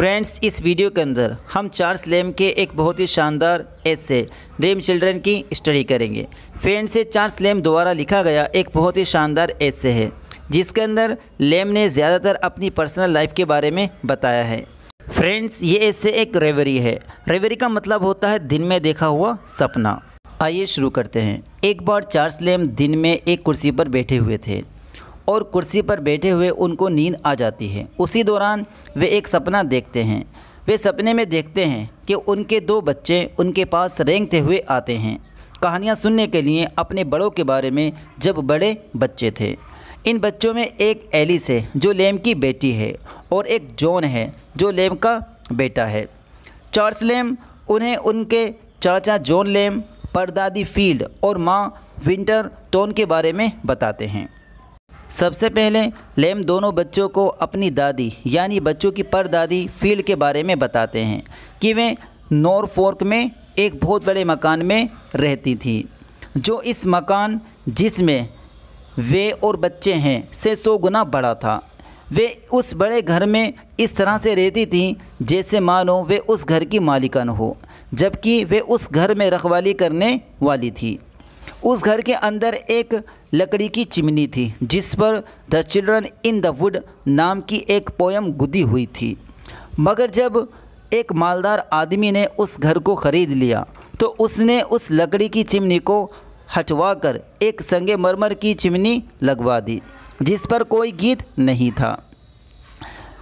friends इस video के अंदर हम चार्ल्स लेम के एक बहुत ही शानदार ऐसे ड्रीम चिल्ड्रन की स्टडी करेंगे फ्रेंड्स से चार्ल्स लेम द्वारा लिखा गया एक बहुत ही शानदार ऐसे है जिसके अंदर लेम ने ज़्यादातर अपनी पर्सनल लाइफ के बारे में बताया है फ्रेंड्स ये ऐसे एक रेवरी है रेवरी का मतलब होता है दिन में देखा हुआ सपना आइए शुरू करते हैं एक बार चार्ल्स लेम दिन में एक कुर्सी पर बैठे हुए थे और कुर्सी पर बैठे हुए उनको नींद आ जाती है उसी दौरान वे एक सपना देखते हैं वे सपने में देखते हैं कि उनके दो बच्चे उनके पास रेंगते हुए आते हैं कहानियाँ सुनने के लिए अपने बड़ों के बारे में जब बड़े बच्चे थे इन बच्चों में एक एलिस है जो लेम की बेटी है और एक जॉन है जो लेम का बेटा है चार्ल्स लेम उन्हें उनके चाचा जॉन लेम परदादी फील्ड और माँ विंटर टोन के बारे में बताते हैं सबसे पहले लेम दोनों बच्चों को अपनी दादी यानी बच्चों की परदादी फील्ड के बारे में बताते हैं कि वे नॉरफोर्क में एक बहुत बड़े मकान में रहती थी जो इस मकान जिसमें वे और बच्चे हैं से सौ गुना बड़ा था वे उस बड़े घर में इस तरह से रहती थी जैसे मानो वे उस घर की मालिकान हो जबकि वे उस घर में रखवाली करने वाली थी उस घर के अंदर एक लकड़ी की चिमनी थी जिस पर the children in the wood नाम की एक पोयम गुदी हुई थी मगर जब एक मालदार आदमी ने उस घर को ख़रीद लिया तो उसने उस लकड़ी की चिमनी को हटवा कर एक संगे मरमर की चिमनी लगवा दी जिस पर कोई गीत नहीं था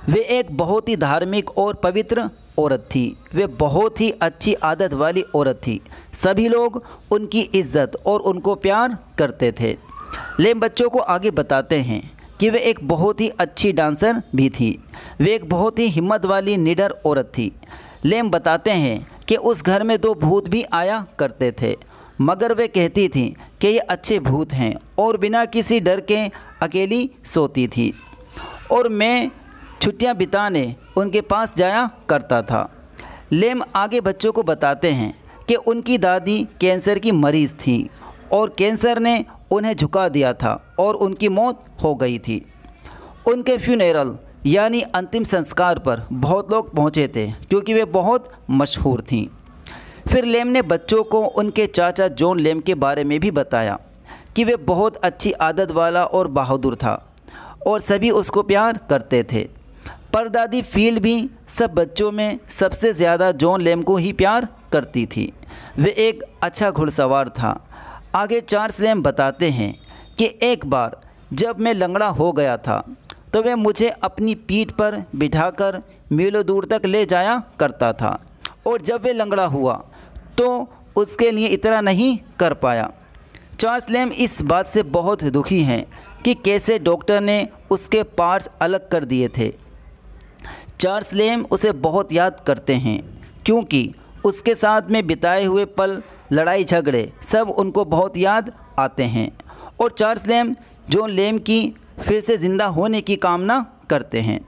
वे एक बहुत ही धार्मिक और पवित्र औरत थी वे बहुत ही अच्छी आदत वाली औरत थी सभी लोग उनकी इज्जत और उनको प्यार करते थे लेम बच्चों को आगे बताते हैं कि वे एक बहुत ही अच्छी डांसर भी थी वे एक बहुत ही हिम्मत वाली निडर औरत थी लेम बताते हैं कि उस घर में दो भूत भी आया करते थे मगर वे कहती थी कि ये अच्छे भूत हैं और बिना किसी डर के अकेली सोती थी और मैं छुट्टियां बिताने उनके पास जाया करता था लेम आगे बच्चों को बताते हैं कि उनकी दादी कैंसर की मरीज़ थी और कैंसर ने उन्हें झुका दिया था और उनकी मौत हो गई थी उनके फ्यूनरल यानी अंतिम संस्कार पर बहुत लोग पहुंचे थे क्योंकि वे बहुत मशहूर थीं फिर लेम ने बच्चों को उनके चाचा जॉन लेम के बारे में भी बताया कि वे बहुत अच्छी आदत वाला और बहादुर था और सभी उसको प्यार करते थे परदादी फील्ड भी सब बच्चों में सबसे ज़्यादा जॉन लेम को ही प्यार करती थी वे एक अच्छा घुड़सवार था आगे चार स्लेम बताते हैं कि एक बार जब मैं लंगड़ा हो गया था तो वह मुझे अपनी पीठ पर बिठाकर मीलों दूर तक ले जाया करता था और जब वह लंगड़ा हुआ तो उसके लिए इतना नहीं कर पाया चार्ल्स लेम इस बात से बहुत दुखी हैं कि कैसे डॉक्टर ने उसके पार्ट्स अलग कर दिए थे चार्ल्स लेम उसे बहुत याद करते हैं क्योंकि उसके साथ में बिताए हुए पल लड़ाई झगड़े सब उनको बहुत याद आते हैं और चार्ल्स लेम जॉन लेम की फिर से ज़िंदा होने की कामना करते हैं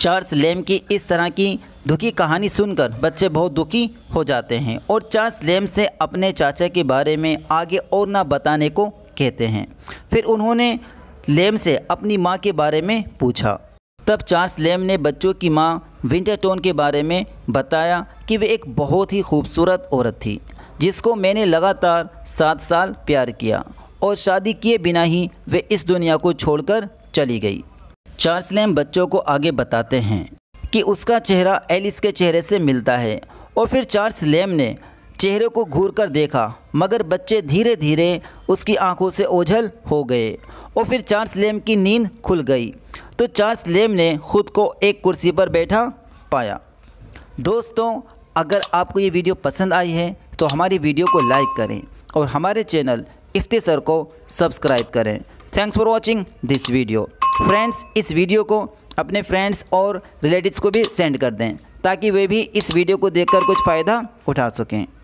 चार्ल्स लेम की इस तरह की दुखी कहानी सुनकर बच्चे बहुत दुखी हो जाते हैं और चार्ल्स लेम से अपने चाचा के बारे में आगे और ना बताने को कहते हैं फिर उन्होंने लेम से अपनी माँ के बारे में पूछा तब चार्ल्स लेम ने बच्चों की माँ विंटरटोन के बारे में बताया कि वे एक बहुत ही खूबसूरत औरत थी जिसको मैंने लगातार सात साल प्यार किया और शादी किए बिना ही वे इस दुनिया को छोड़कर चली गई चार्ल्स लैम बच्चों को आगे बताते हैं कि उसका चेहरा एलिस के चेहरे से मिलता है और फिर चार्ल्स लैम ने चेहरे को घूर कर देखा मगर बच्चे धीरे धीरे उसकी आंखों से ओझल हो गए और फिर चार्ल्स लेम की नींद खुल गई तो चार्ल्स लेम ने खुद को एक कुर्सी पर बैठा पाया दोस्तों अगर आपको ये वीडियो पसंद आई है तो हमारी वीडियो को लाइक करें और हमारे चैनल इफ्ती सर को सब्सक्राइब करें thanks for watching this video friends इस वीडियो को अपने फ्रेंड्स और रिलेटिव्स को भी सेंड कर दें ताकि वे भी इस वीडियो को देखकर कुछ फ़ायदा उठा सकें